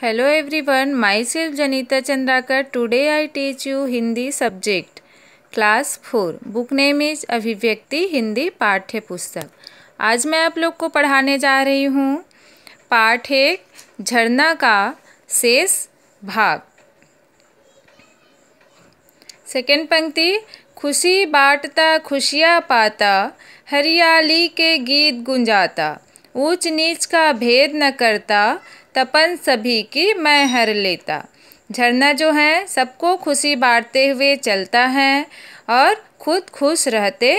Hello everyone, self Janita Chandrakar today I teach you Hindi subject class four book name is Abhivyakti Hindi पाठ्य पुस्तक आज मैं आप लोग को पढ़ाने जा रही हूँ पाठ एक झरना का शेष भाग सेकेंड पंक्ति खुशी बांटता खुशियाँ पाता हरियाली के गीत गुंजाता ऊंच नीच का भेद न करता तपन सभी की मैं हर लेता झरना जो है सबको खुशी बांटते हुए चलता है और खुद खुश रहते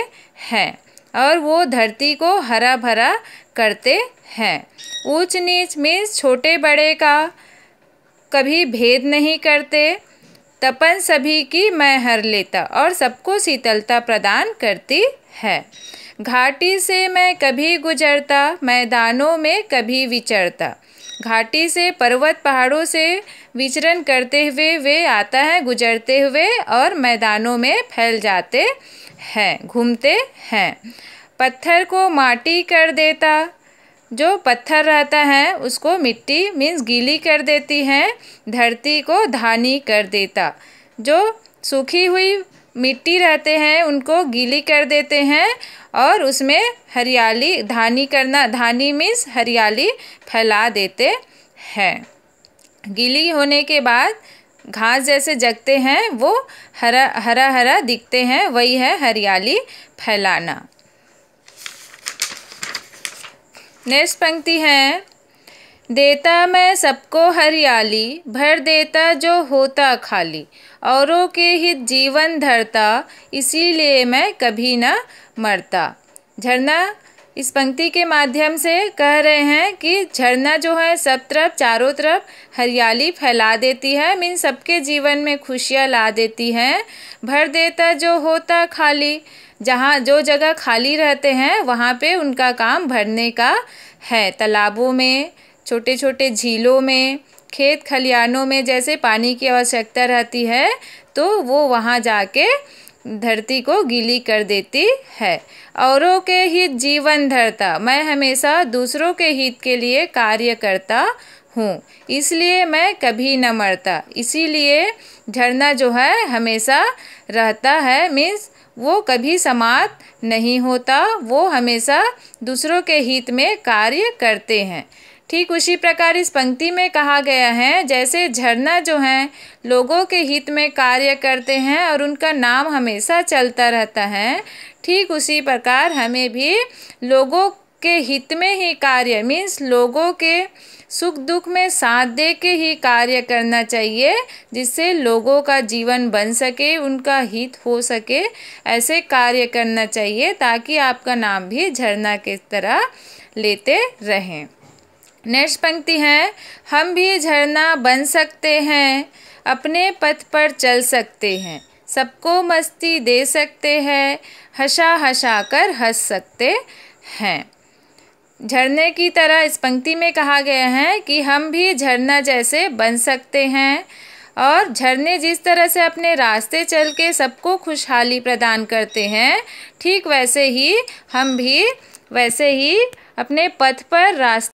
हैं और वो धरती को हरा भरा करते हैं ऊंच नीच में छोटे बड़े का कभी भेद नहीं करते तपन सभी की मैं हर लेता और सबको शीतलता प्रदान करती है घाटी से मैं कभी गुजरता मैदानों में कभी विचरता घाटी से पर्वत पहाड़ों से विचरण करते हुए वे आता है गुजरते हुए और मैदानों में फैल जाते हैं घूमते हैं पत्थर को माटी कर देता जो पत्थर रहता है उसको मिट्टी मीन्स गीली कर देती हैं धरती को धानी कर देता जो सूखी हुई मिट्टी रहते हैं उनको गीली कर देते हैं और उसमें हरियाली धानी करना धानी मीन्स हरियाली फैला देते हैं गीली होने के बाद घास जैसे जगते हैं वो हरा हरा हरा दिखते हैं वही है हरियाली फैलाना नेक्स्ट पंक्ति है देता मैं सबको हरियाली भर देता जो होता खाली औरों के हित जीवन धरता इसीलिए मैं कभी ना मरता झरना इस पंक्ति के माध्यम से कह रहे हैं कि झरना जो है सब तरफ चारों तरफ हरियाली फैला देती है मीन सबके जीवन में खुशियाँ ला देती हैं भर देता जो होता खाली जहाँ जो जगह खाली रहते हैं वहाँ पे उनका काम भरने का है तालाबों में छोटे छोटे झीलों में खेत खलियानों में जैसे पानी की आवश्यकता रहती है तो वो वहाँ जाके धरती को गीली कर देती है औरों के हित जीवन धरता मैं हमेशा दूसरों के हित के लिए कार्य करता हूँ इसलिए मैं कभी न मरता इसीलिए झरना जो है हमेशा रहता है मीन्स वो कभी समाप्त नहीं होता वो हमेशा दूसरों के हित में कार्य करते हैं ठीक उसी प्रकार इस पंक्ति में कहा गया है जैसे झरना जो है लोगों के हित में कार्य करते हैं और उनका नाम हमेशा चलता रहता है ठीक उसी प्रकार हमें भी लोगों के हित में ही कार्य मीन्स लोगों के सुख दुख में साथ दे के ही कार्य करना चाहिए जिससे लोगों का जीवन बन सके उनका हित हो सके ऐसे कार्य करना चाहिए ताकि आपका नाम भी झरना के तरह लेते रहें नेक्स्ट पंक्ति है हम भी झरना बन सकते हैं अपने पथ पर चल सकते हैं सबको मस्ती दे सकते हैं हंसा हंसा कर हंस सकते हैं झरने की तरह इस पंक्ति में कहा गया है कि हम भी झरना जैसे बन सकते हैं और झरने जिस तरह से अपने रास्ते चल के सबको खुशहाली प्रदान करते हैं ठीक वैसे ही हम भी वैसे ही अपने पथ पर रास्ते